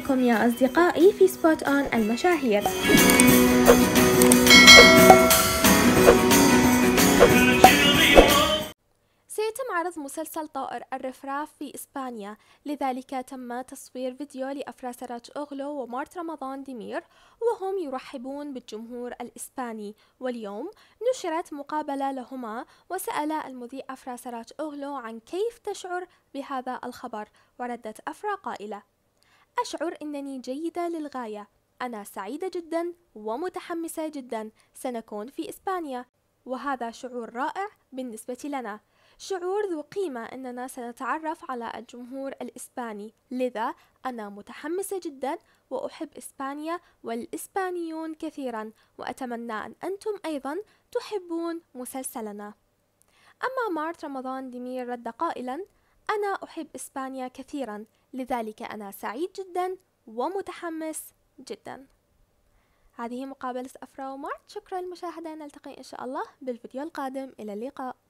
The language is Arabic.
بكم يا أصدقائي في سبوت أون المشاهير سيتم عرض مسلسل طائر الرفراف في إسبانيا لذلك تم تصوير فيديو لأفراسرات سراج أغلو ومارت رمضان ديمير وهم يرحبون بالجمهور الإسباني واليوم نشرت مقابلة لهما وسأل المذيع أفراسرات سراج أغلو عن كيف تشعر بهذا الخبر وردت أفرا قائلة أشعر أنني جيدة للغاية أنا سعيدة جدا ومتحمسة جدا سنكون في إسبانيا وهذا شعور رائع بالنسبة لنا شعور ذو قيمة أننا سنتعرف على الجمهور الإسباني لذا أنا متحمسة جدا وأحب إسبانيا والإسبانيون كثيرا وأتمنى أن أنتم أيضا تحبون مسلسلنا أما مارت رمضان دمير رد قائلا أنا أحب إسبانيا كثيرا لذلك أنا سعيد جدا ومتحمس جدا هذه مقابلة أفرا ومارت شكرا للمشاهدة نلتقي إن شاء الله بالفيديو القادم إلى اللقاء